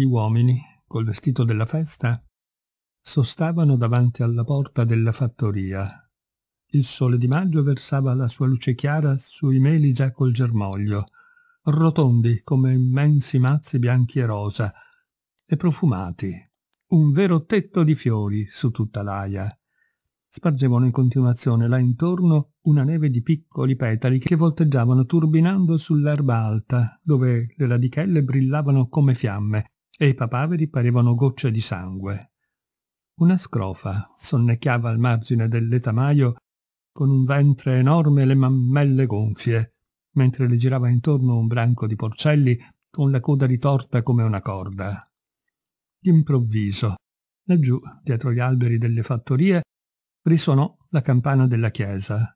Gli uomini, col vestito della festa, sostavano davanti alla porta della fattoria. Il sole di maggio versava la sua luce chiara sui meli già col germoglio, rotondi come immensi mazzi bianchi e rosa, e profumati, un vero tetto di fiori su tutta l'aia. Spargevano in continuazione là intorno una neve di piccoli petali che volteggiavano turbinando sull'erba alta, dove le radichelle brillavano come fiamme, e i papaveri parevano gocce di sangue. Una scrofa sonnecchiava al margine del letamaio con un ventre enorme e le mammelle gonfie, mentre le girava intorno un branco di porcelli con la coda ritorta come una corda. D'improvviso, laggiù, dietro gli alberi delle fattorie, risuonò la campana della chiesa.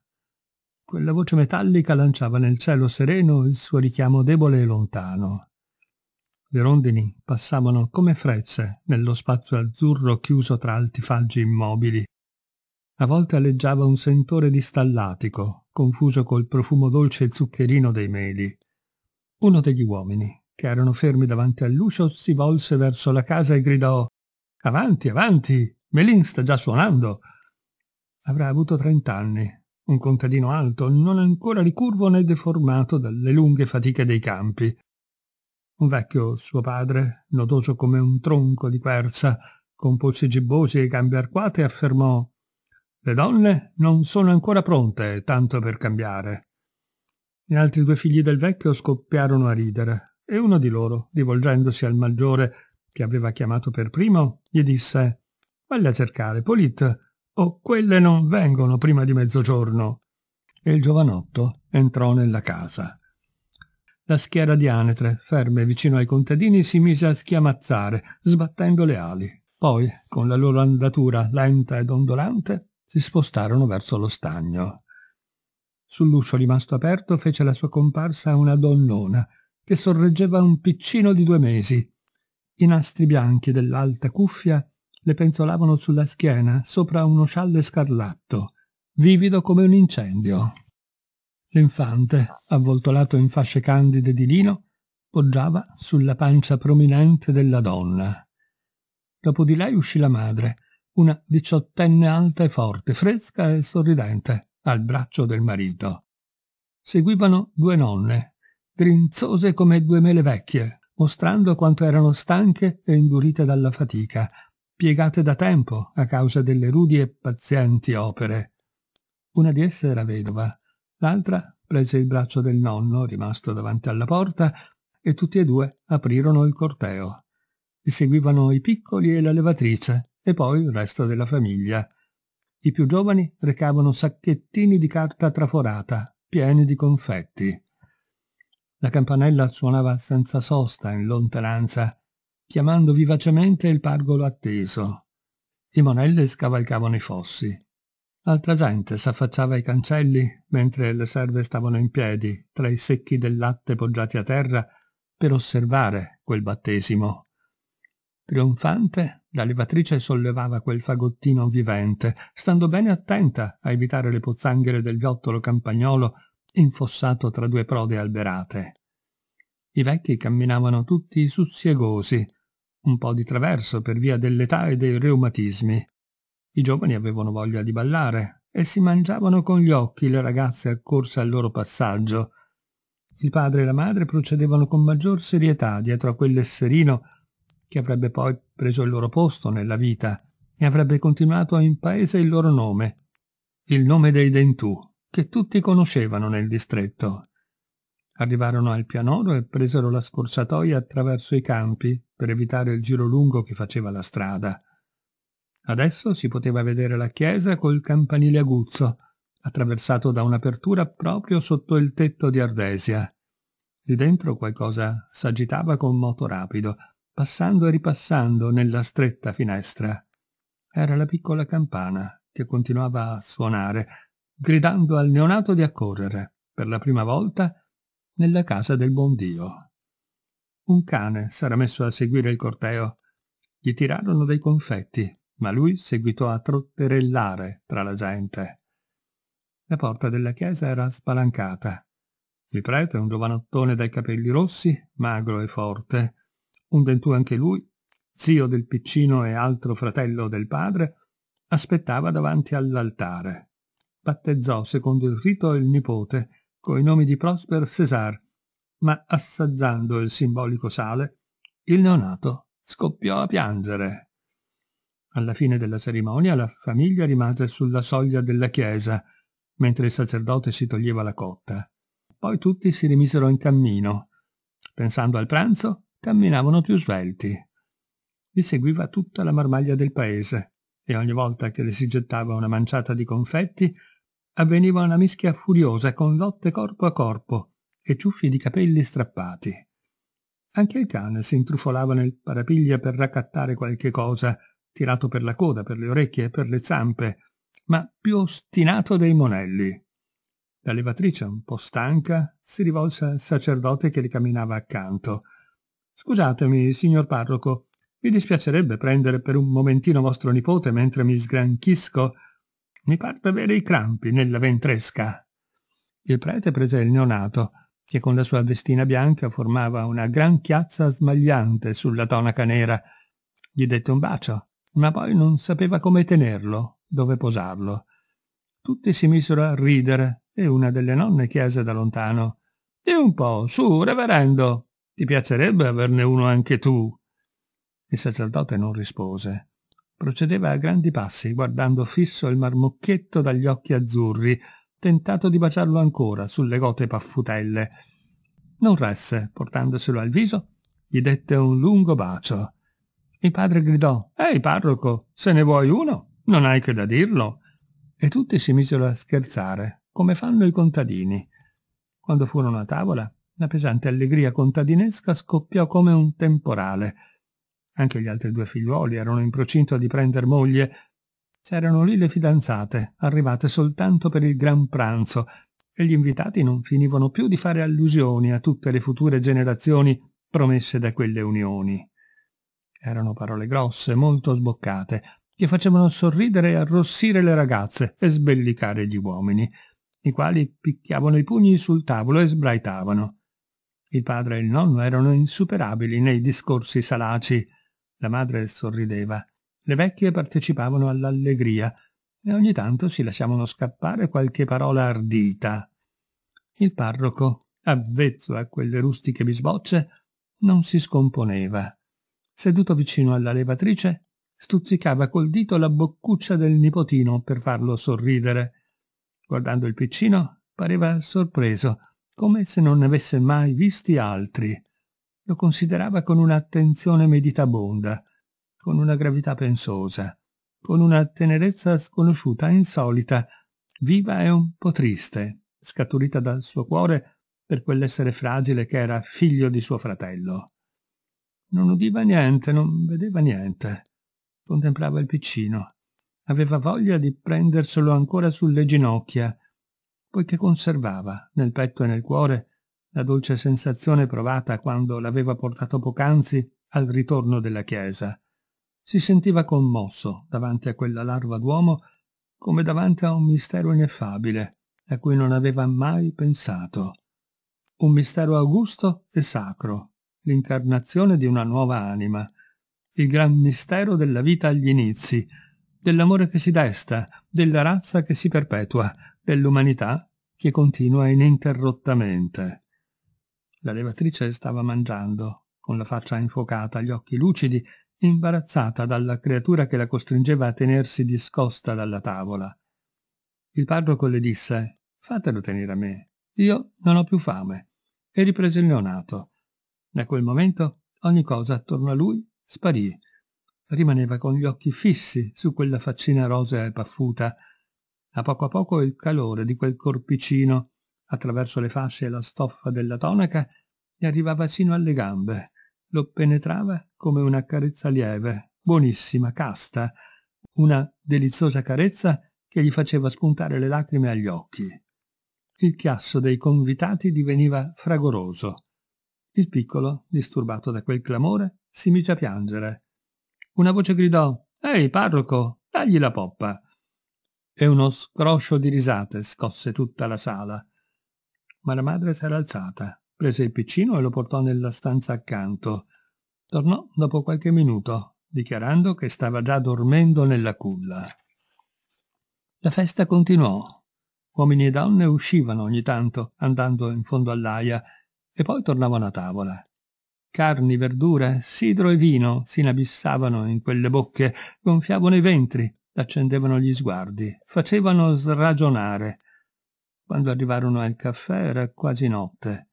Quella voce metallica lanciava nel cielo sereno il suo richiamo debole e lontano. Le rondini passavano come frecce nello spazio azzurro chiuso tra alti faggi immobili. A volte alleggiava un sentore di stallatico, confuso col profumo dolce e zuccherino dei meli. Uno degli uomini, che erano fermi davanti all'uscio, si volse verso la casa e gridò Avanti, avanti! Melin sta già suonando! Avrà avuto trent'anni, un contadino alto, non ancora ricurvo né deformato dalle lunghe fatiche dei campi. Un vecchio, suo padre, nodoso come un tronco di quercia, con polsi gibbosi e gambe arcuate, affermò «Le donne non sono ancora pronte, tanto per cambiare». Gli altri due figli del vecchio scoppiarono a ridere e uno di loro, rivolgendosi al maggiore che aveva chiamato per primo, gli disse «Vai a cercare, Polit, o quelle non vengono prima di mezzogiorno». E il giovanotto entrò nella casa. La schiera di anetre, ferme vicino ai contadini, si mise a schiamazzare, sbattendo le ali. Poi, con la loro andatura lenta ed ondolante, si spostarono verso lo stagno. Sull'uscio rimasto aperto fece la sua comparsa una donnona, che sorreggeva un piccino di due mesi. I nastri bianchi dell'alta cuffia le penzolavano sulla schiena sopra uno scialle scarlatto, vivido come un incendio. L'infante, avvoltolato in fasce candide di lino, poggiava sulla pancia prominente della donna. Dopo di lei uscì la madre, una diciottenne alta e forte, fresca e sorridente, al braccio del marito. Seguivano due nonne, grinzose come due mele vecchie, mostrando quanto erano stanche e indurite dalla fatica, piegate da tempo a causa delle rudi e pazienti opere. Una di esse era vedova, L'altra prese il braccio del nonno, rimasto davanti alla porta, e tutti e due aprirono il corteo. Li seguivano i piccoli e la levatrice, e poi il resto della famiglia. I più giovani recavano sacchettini di carta traforata, pieni di confetti. La campanella suonava senza sosta in lontananza, chiamando vivacemente il pargolo atteso. I monelle scavalcavano i fossi, Altra gente s'affacciava ai cancelli mentre le serve stavano in piedi tra i secchi del latte poggiati a terra per osservare quel battesimo. Trionfante, la levatrice sollevava quel fagottino vivente, stando bene attenta a evitare le pozzanghere del viottolo campagnolo infossato tra due prode alberate. I vecchi camminavano tutti sussiegosi, un po' di traverso per via dell'età e dei reumatismi. I giovani avevano voglia di ballare e si mangiavano con gli occhi le ragazze accorse al loro passaggio. Il padre e la madre procedevano con maggior serietà dietro a quell'esserino che avrebbe poi preso il loro posto nella vita e avrebbe continuato in paese il loro nome, il nome dei Dentù, che tutti conoscevano nel distretto. Arrivarono al pianoro e presero la scorciatoia attraverso i campi per evitare il giro lungo che faceva la strada. Adesso si poteva vedere la chiesa col campanile aguzzo, attraversato da un'apertura proprio sotto il tetto di Ardesia. Lì dentro qualcosa s'agitava con moto rapido, passando e ripassando nella stretta finestra. Era la piccola campana che continuava a suonare, gridando al neonato di accorrere, per la prima volta, nella casa del buon Dio. Un cane s'era messo a seguire il corteo. Gli tirarono dei confetti, ma lui seguitò a trotterellare tra la gente. La porta della chiesa era spalancata. Il prete, un giovanottone dai capelli rossi, magro e forte, un dentù anche lui, zio del piccino e altro fratello del padre, aspettava davanti all'altare. Battezzò secondo il rito il nipote, coi nomi di Prosper Cesar, ma assaggiando il simbolico sale, il neonato scoppiò a piangere. Alla fine della cerimonia la famiglia rimase sulla soglia della chiesa, mentre il sacerdote si toglieva la cotta. Poi tutti si rimisero in cammino. Pensando al pranzo, camminavano più svelti. Li seguiva tutta la marmaglia del paese, e ogni volta che le si gettava una manciata di confetti, avveniva una mischia furiosa con lotte corpo a corpo e ciuffi di capelli strappati. Anche il cane si intrufolava nel parapiglia per raccattare qualche cosa, tirato per la coda, per le orecchie e per le zampe, ma più ostinato dei monelli. La levatrice, un po' stanca, si rivolse al sacerdote che le camminava accanto. Scusatemi, signor parroco, vi dispiacerebbe prendere per un momentino vostro nipote mentre mi sgranchisco. Mi par d'avere i crampi nella ventresca. Il prete prese il neonato, che con la sua vestina bianca formava una gran chiazza smagliante sulla tonaca nera. Gli dette un bacio, ma poi non sapeva come tenerlo, dove posarlo. Tutti si misero a ridere e una delle nonne chiese da lontano «Di un po', su, reverendo, ti piacerebbe averne uno anche tu?» Il sacerdote non rispose. Procedeva a grandi passi, guardando fisso il marmocchietto dagli occhi azzurri, tentato di baciarlo ancora sulle gote paffutelle. Non resse, portandoselo al viso, gli dette un lungo bacio il padre gridò Ehi parroco, se ne vuoi uno, non hai che da dirlo. E tutti si misero a scherzare, come fanno i contadini. Quando furono a tavola, la pesante allegria contadinesca scoppiò come un temporale. Anche gli altri due figliuoli erano in procinto di prender moglie. C'erano lì le fidanzate, arrivate soltanto per il gran pranzo, e gli invitati non finivano più di fare allusioni a tutte le future generazioni promesse da quelle unioni. Erano parole grosse, molto sboccate, che facevano sorridere e arrossire le ragazze e sbellicare gli uomini, i quali picchiavano i pugni sul tavolo e sbraitavano. Il padre e il nonno erano insuperabili nei discorsi salaci. La madre sorrideva. Le vecchie partecipavano all'allegria e ogni tanto si lasciavano scappare qualche parola ardita. Il parroco, avvezzo a quelle rustiche bisbocce, non si scomponeva. Seduto vicino alla levatrice, stuzzicava col dito la boccuccia del nipotino per farlo sorridere. Guardando il piccino, pareva sorpreso, come se non ne avesse mai visti altri. Lo considerava con un'attenzione meditabonda, con una gravità pensosa, con una tenerezza sconosciuta, insolita, viva e un po' triste, scaturita dal suo cuore per quell'essere fragile che era figlio di suo fratello. Non udiva niente, non vedeva niente. Contemplava il piccino. Aveva voglia di prenderselo ancora sulle ginocchia, poiché conservava, nel petto e nel cuore, la dolce sensazione provata quando l'aveva portato poc'anzi al ritorno della chiesa. Si sentiva commosso davanti a quella larva d'uomo come davanti a un mistero ineffabile a cui non aveva mai pensato. Un mistero augusto e sacro, l'incarnazione di una nuova anima, il gran mistero della vita agli inizi, dell'amore che si desta, della razza che si perpetua, dell'umanità che continua ininterrottamente. La levatrice stava mangiando, con la faccia infuocata, gli occhi lucidi, imbarazzata dalla creatura che la costringeva a tenersi discosta dalla tavola. Il parroco le disse «Fatelo tenere a me, io non ho più fame», e riprese il neonato. Da quel momento ogni cosa attorno a lui sparì. Rimaneva con gli occhi fissi su quella faccina rosea e paffuta. A poco a poco il calore di quel corpicino, attraverso le fasce e la stoffa della tonaca, gli arrivava sino alle gambe. Lo penetrava come una carezza lieve, buonissima, casta, una deliziosa carezza che gli faceva spuntare le lacrime agli occhi. Il chiasso dei convitati diveniva fragoroso. Il piccolo, disturbato da quel clamore, si mise a piangere. Una voce gridò Ehi, parroco, tagli la poppa! E uno scroscio di risate scosse tutta la sala. Ma la madre s'era alzata, prese il piccino e lo portò nella stanza accanto. Tornò dopo qualche minuto, dichiarando che stava già dormendo nella culla. La festa continuò. Uomini e donne uscivano ogni tanto, andando in fondo all'aia, e poi tornavano a tavola. Carni, verdure, sidro e vino s'inabissavano in quelle bocche, gonfiavano i ventri, accendevano gli sguardi, facevano sragionare. Quando arrivarono al caffè era quasi notte.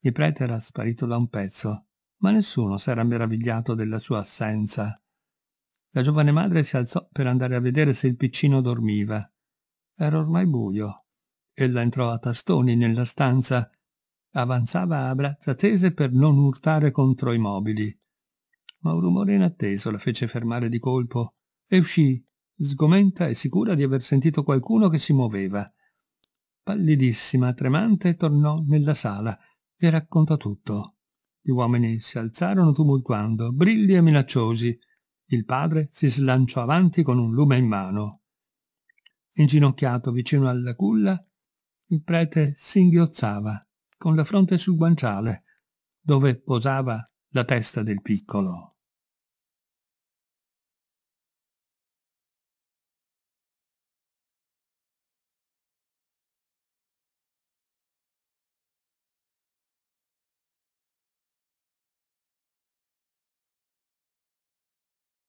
Il prete era sparito da un pezzo, ma nessuno s'era meravigliato della sua assenza. La giovane madre si alzò per andare a vedere se il piccino dormiva. Era ormai buio. Ella entrò a tastoni nella stanza avanzava a braccia tese per non urtare contro i mobili. Ma un rumore inatteso la fece fermare di colpo e uscì, sgomenta e sicura di aver sentito qualcuno che si muoveva. Pallidissima, tremante, tornò nella sala e raccontò tutto. Gli uomini si alzarono tumultuando, brilli e minacciosi. Il padre si slanciò avanti con un lume in mano. Inginocchiato vicino alla culla, il prete singhiozzava con la fronte sul guanciale, dove posava la testa del piccolo.